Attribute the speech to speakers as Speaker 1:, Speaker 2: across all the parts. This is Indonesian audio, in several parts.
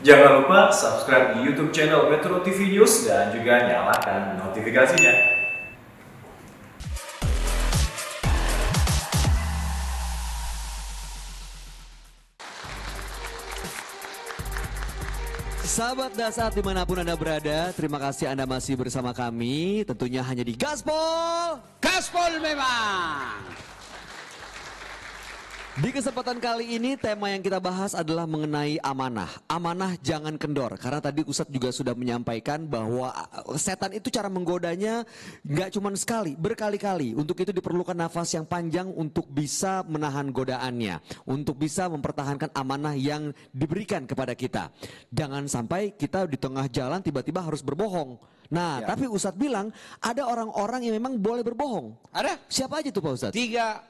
Speaker 1: Jangan lupa subscribe di YouTube channel Metro TV News dan juga nyalakan notifikasinya. Sahabat dasar dimanapun Anda berada, terima kasih Anda masih bersama kami. Tentunya hanya di Gaspol. Gaspol memang. Di kesempatan kali ini tema yang kita bahas adalah mengenai amanah. Amanah jangan kendor karena tadi Ustadz juga sudah menyampaikan bahwa eh, setan itu cara menggodanya nggak cuma sekali, berkali-kali. Untuk itu diperlukan nafas yang panjang untuk bisa menahan godaannya, untuk bisa mempertahankan amanah yang diberikan kepada kita. Jangan sampai kita di tengah jalan tiba-tiba harus berbohong. Nah, ya. tapi Ustadz bilang ada orang-orang yang memang boleh berbohong. Ada? Siapa aja tuh Pak Ustadz? Tiga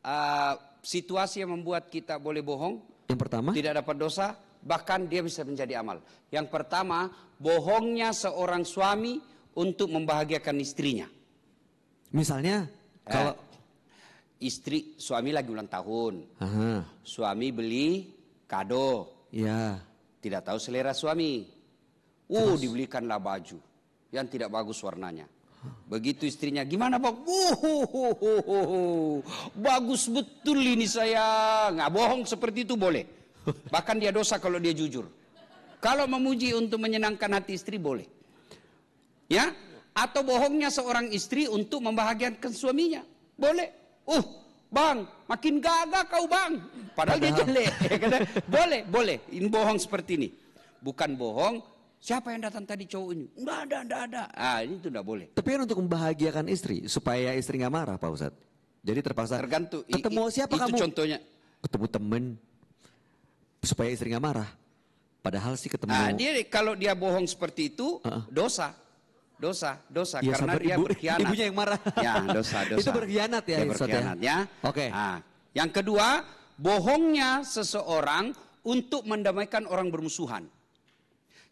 Speaker 2: uh, situasi yang membuat kita boleh bohong. Yang pertama, tidak dapat dosa, bahkan dia bisa menjadi amal. Yang pertama, bohongnya seorang suami untuk membahagiakan istrinya. Misalnya, eh, kalau istri suami lagi ulang tahun, Aha. suami beli kado, ya, tidak tahu selera suami. Uh, dibelikanlah baju yang tidak bagus warnanya. Begitu istrinya, gimana Pak? Bagus betul ini saya. Nggak bohong seperti itu boleh. Bahkan dia dosa kalau dia jujur. Kalau memuji untuk menyenangkan hati istri boleh. Ya? Atau bohongnya seorang istri untuk membahagiakan suaminya. Boleh. Uh, bang, makin gagah kau bang. Padahal, Padahal. dia jelek. Ya kan? boleh, boleh. Ini bohong seperti ini. Bukan bohong, Siapa yang datang tadi cowok ini? Enggak ada, enggak ada. Ah, ini tuh enggak boleh.
Speaker 1: Tapi kan untuk membahagiakan istri, supaya istri enggak marah, Pak Ustadz. Jadi terpaksa. Tergantung. Ketemu i, siapa itu kamu? contohnya. Ketemu temen, supaya istri enggak marah. Padahal sih ketemu. Ah, dia
Speaker 2: kalau dia bohong seperti itu, uh -uh. dosa. Dosa, dosa ya, karena dia ibu, berkhianat. Ibunya yang marah. Ya, dosa, dosa. itu berkhianat ya, Ustaz ya. ya. Oke. Okay. Ah. yang kedua, bohongnya seseorang untuk mendamaikan orang bermusuhan.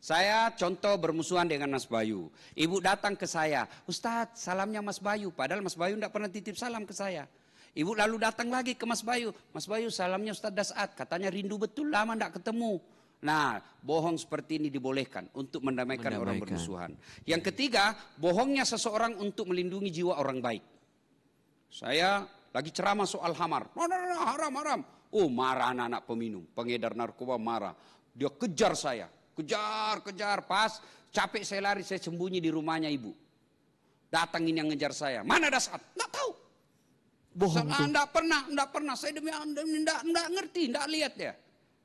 Speaker 2: Saya contoh bermusuhan dengan Mas Bayu. Ibu datang ke saya, Ustadz salamnya Mas Bayu. Padahal Mas Bayu tidak pernah titip salam ke saya. Ibu lalu datang lagi ke Mas Bayu. Mas Bayu salamnya Ustadz Dasat. Katanya rindu betul lama tidak ketemu. Nah, bohong seperti ini dibolehkan untuk mendamaikan, mendamaikan orang bermusuhan. Yang ketiga, bohongnya seseorang untuk melindungi jiwa orang baik. Saya lagi ceramah soal hamar. No, no, no, haram, haram. Oh, marah anak-anak peminum, pengedar narkoba marah. Dia kejar saya. Kejar, kejar, pas. Capek saya lari, saya sembunyi di rumahnya ibu. Datangin yang ngejar saya. Mana dasar? Nggak tahu. Bohong. Saya enggak pernah, enggak pernah. Saya demi anda enggak, enggak ngerti, enggak lihat ya.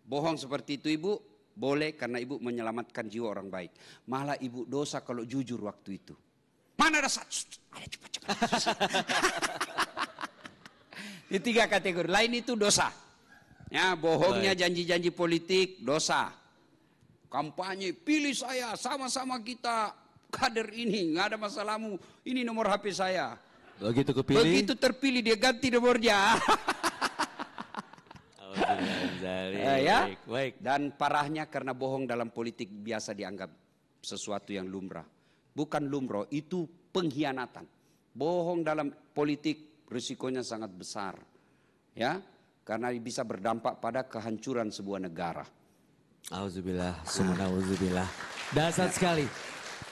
Speaker 2: Bohong seperti itu ibu. Boleh karena ibu menyelamatkan jiwa orang baik. Malah ibu dosa kalau jujur waktu itu. Mana dasar? Ada cepat cepat. Di tiga kategori. Lain itu dosa. Ya, bohongnya janji-janji politik dosa kampanye pilih saya sama-sama kita kader ini nggak ada masalahmu ini nomor HP saya
Speaker 1: begitu kepilih begitu
Speaker 2: terpilih dia ganti nomornya
Speaker 1: eh, ya
Speaker 2: baik, dan parahnya karena bohong dalam politik biasa dianggap sesuatu yang lumrah bukan lumrah itu pengkhianatan bohong dalam politik risikonya sangat besar ya karena bisa berdampak pada kehancuran sebuah negara
Speaker 1: Alhamdulillah, semuanya Alhamdulillah. Dasar sekali.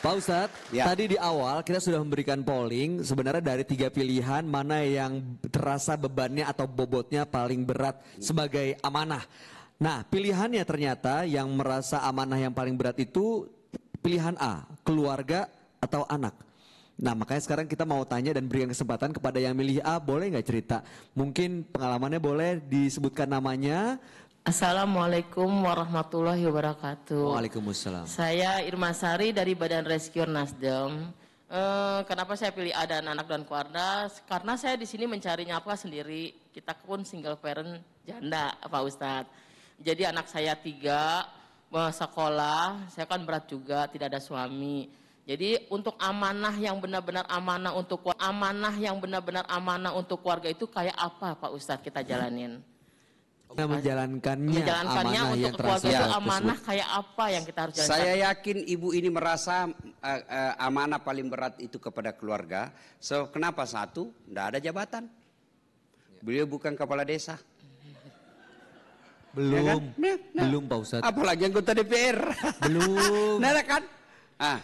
Speaker 1: Pak Ustadz, ya. tadi di awal kita sudah memberikan polling sebenarnya dari tiga pilihan mana yang terasa bebannya atau bobotnya paling berat sebagai amanah. Nah pilihannya ternyata yang merasa amanah yang paling berat itu pilihan A, keluarga atau anak. Nah makanya sekarang kita mau tanya dan berikan kesempatan kepada yang milih A boleh nggak cerita? Mungkin pengalamannya boleh disebutkan namanya, Assalamualaikum warahmatullahi wabarakatuh. Waalaikumsalam. Saya Irma Sari dari Badan Rescue Nasdem. E,
Speaker 2: kenapa saya pilih ada anak dan keluarga? Karena saya di sini mencari nyapa sendiri. Kita pun single parent janda, Pak Ustadz. Jadi anak saya tiga, eh, sekolah, saya kan berat juga, tidak ada suami. Jadi untuk amanah yang benar-benar amanah untuk amanah yang benar-benar amanah untuk keluarga itu kayak apa Pak Ustadz kita jalanin? Hmm.
Speaker 1: Kita menjalankannya, menjalankannya amanah untuk itu amanah kayak apa yang kita harus jalankan? Saya
Speaker 2: yakin ibu ini merasa uh, uh, amanah paling berat itu kepada keluarga. So kenapa satu? Tidak ada jabatan. Beliau bukan kepala desa.
Speaker 1: Belum, ya kan? Nah, nah. belum Pak Ustadz.
Speaker 2: Apalagi anggota DPR.
Speaker 1: Belum.
Speaker 2: nah kan? Ah,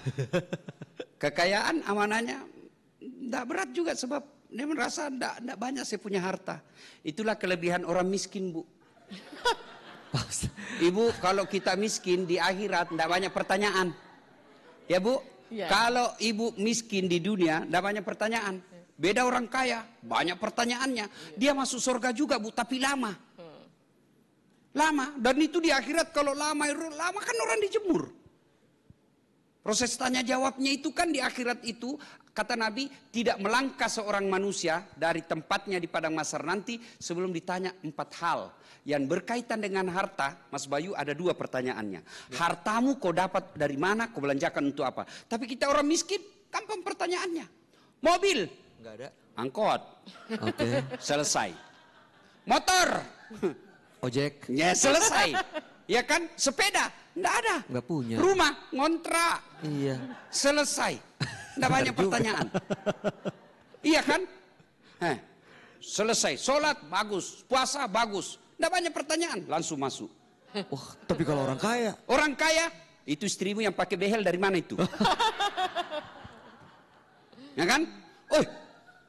Speaker 2: kekayaan amanahnya tidak berat juga sebab dia merasa enggak, enggak banyak saya punya harta. Itulah kelebihan orang miskin, Bu. Ibu, kalau kita miskin di akhirat enggak banyak pertanyaan. Ya, Bu?
Speaker 1: Ya. Kalau
Speaker 2: ibu miskin di dunia enggak banyak pertanyaan. Beda orang kaya, banyak pertanyaannya. Iya. Dia masuk surga juga, Bu, tapi lama. Hmm. Lama dan itu di akhirat kalau lama lama kan orang dijemur. Proses tanya jawabnya itu kan di akhirat itu kata Nabi tidak melangkah seorang manusia dari tempatnya di padang masar nanti sebelum ditanya empat hal yang berkaitan dengan harta. Mas Bayu ada dua pertanyaannya. Hartamu kau dapat dari mana? Kau belanjakan untuk apa? Tapi kita orang miskin, gampang pertanyaannya. Mobil? Enggak ada. Angkot. Oke. Okay. Selesai. Motor?
Speaker 1: Ojek. Ya, selesai
Speaker 2: ya kan? Sepeda, enggak ada.
Speaker 1: Enggak punya. Rumah,
Speaker 2: ngontrak. Iya. Selesai.
Speaker 1: Enggak banyak pertanyaan.
Speaker 2: iya kan? Heh. selesai. Sholat bagus, puasa bagus. Enggak banyak pertanyaan, langsung masuk.
Speaker 1: Wah, tapi kalau orang kaya?
Speaker 2: Orang kaya, itu istrimu yang pakai behel dari mana itu? ya kan? Oh,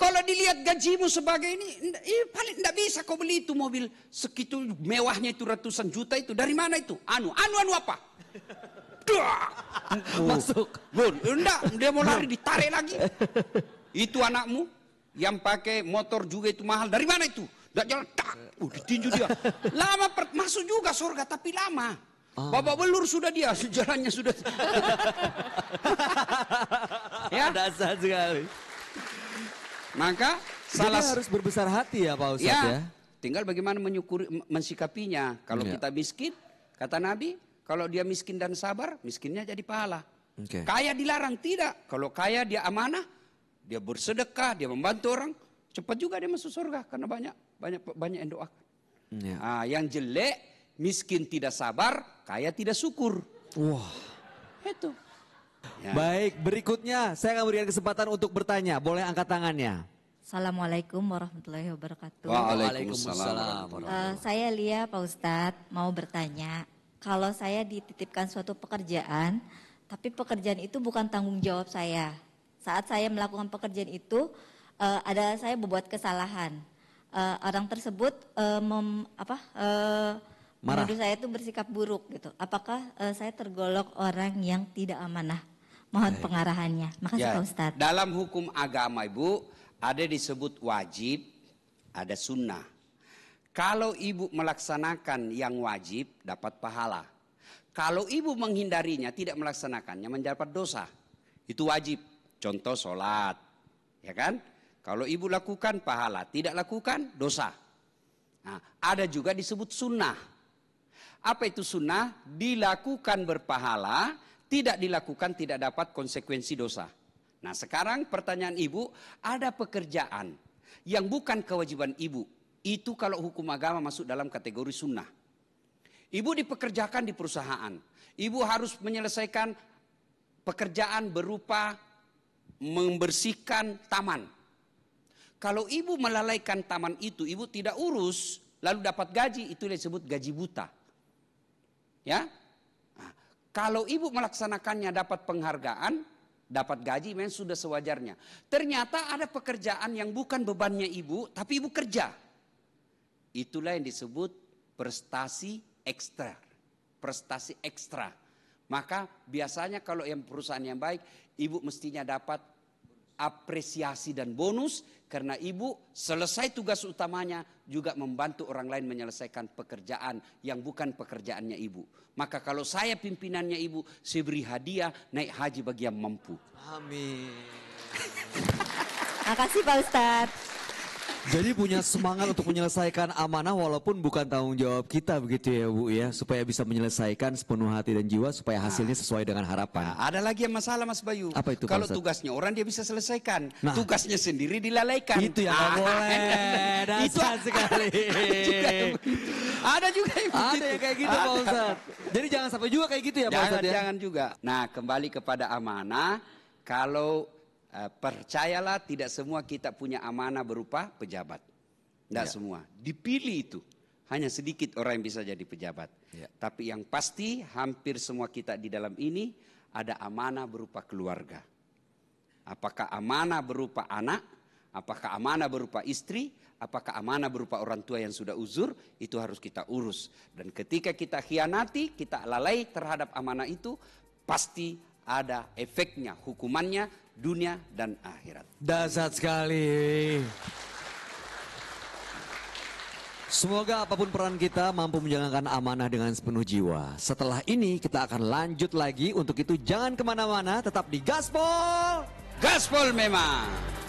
Speaker 2: kalau dilihat gajimu sebagai ini, ini paling tidak bisa kau beli itu mobil segitu mewahnya itu ratusan juta itu. Dari mana itu? Anu, anu, anu apa? Duh. Oh. Masuk. Bun, enggak, eh, dia mau lari ditarik lagi. Itu anakmu yang pakai motor juga itu mahal. Dari mana itu? Tidak jalan, tak, uh, ditinju dia. Lama per, masuk juga surga, tapi lama. Oh. Ah. Babak belur sudah dia, jalannya sudah. ya? Dasar sekali. Maka salah harus
Speaker 1: berbesar hati ya Pak Ustaz ya. ya.
Speaker 2: Tinggal bagaimana menyukuri mensikapinya. Kalau ya. kita miskin, kata Nabi, kalau dia miskin dan sabar, miskinnya jadi pahala. Okay. Kaya dilarang tidak. Kalau kaya dia amanah, dia bersedekah, dia membantu orang, cepat juga dia masuk surga karena banyak banyak banyak yang doakan. Ya. Nah, yang jelek, miskin tidak sabar, kaya tidak syukur.
Speaker 1: Wah. Itu. Ya. Baik, berikutnya saya akan berikan kesempatan untuk bertanya. Boleh angkat tangannya. Assalamualaikum warahmatullahi wabarakatuh. Waalaikumsalam. Uh, saya Lia Pak Ustadz mau bertanya. Kalau saya dititipkan suatu pekerjaan, tapi pekerjaan itu bukan tanggung jawab saya. Saat saya melakukan pekerjaan itu, uh, ada saya membuat kesalahan. Uh, orang tersebut uh, mem, apa, uh, Marah. menuduh saya itu bersikap buruk gitu. Apakah uh, saya tergolong orang yang tidak amanah? Mohon Baik. pengarahannya. Makasih ya. Pak Ustadz. Dalam
Speaker 2: hukum agama Ibu, ada disebut wajib, ada sunnah. Kalau Ibu melaksanakan yang wajib, dapat pahala. Kalau Ibu menghindarinya, tidak melaksanakannya, mendapat dosa. Itu wajib. Contoh sholat. Ya kan? Kalau Ibu lakukan pahala, tidak lakukan dosa. Nah, ada juga disebut sunnah. Apa itu sunnah? Dilakukan berpahala, tidak dilakukan tidak dapat konsekuensi dosa. Nah sekarang pertanyaan ibu, ada pekerjaan yang bukan kewajiban ibu. Itu kalau hukum agama masuk dalam kategori sunnah. Ibu dipekerjakan di perusahaan. Ibu harus menyelesaikan pekerjaan berupa membersihkan taman. Kalau ibu melalaikan taman itu, ibu tidak urus, lalu dapat gaji, itu disebut gaji buta. Ya, kalau ibu melaksanakannya dapat penghargaan, dapat gaji memang sudah sewajarnya. Ternyata ada pekerjaan yang bukan bebannya ibu, tapi ibu kerja. Itulah yang disebut prestasi ekstra. Prestasi ekstra. Maka biasanya kalau yang perusahaan yang baik, ibu mestinya dapat apresiasi dan bonus karena ibu selesai tugas utamanya juga membantu orang lain menyelesaikan pekerjaan yang bukan pekerjaannya ibu. Maka kalau saya pimpinannya ibu, saya beri hadiah naik haji bagi yang mampu.
Speaker 1: Amin. Makasih Pak Ustadz. Jadi punya semangat untuk menyelesaikan amanah walaupun bukan tanggung jawab kita begitu ya Bu ya supaya bisa menyelesaikan sepenuh hati dan jiwa supaya hasilnya nah. sesuai dengan harapan. Nah,
Speaker 2: ada lagi yang masalah Mas Bayu. Apa itu? Kalau tugasnya orang dia bisa selesaikan,
Speaker 1: nah, tugasnya sendiri dilalaikan. Itu yang ah, boleh. itu sekali. Ada juga yang, ada yang kayak gitu ada. Pak Ustaz. Jadi jangan sampai juga kayak gitu ya
Speaker 2: Pak Ustaz ya. Jangan juga. Nah, kembali kepada amanah kalau Eh, percayalah tidak semua kita punya amanah berupa pejabat. Tidak ya. semua. Dipilih itu. Hanya sedikit orang yang bisa jadi pejabat. Ya. Tapi yang pasti hampir semua kita di dalam ini ada amanah berupa keluarga. Apakah amanah berupa anak? Apakah amanah berupa istri? Apakah amanah berupa orang tua yang sudah uzur? Itu harus kita urus. Dan ketika kita khianati, kita lalai terhadap amanah itu, pasti ada efeknya, hukumannya dunia dan akhirat.
Speaker 1: Dasar sekali. Semoga apapun peran kita mampu menjalankan amanah dengan sepenuh jiwa. Setelah ini kita akan lanjut lagi. Untuk itu jangan kemana-mana, tetap di Gaspol. Gaspol memang.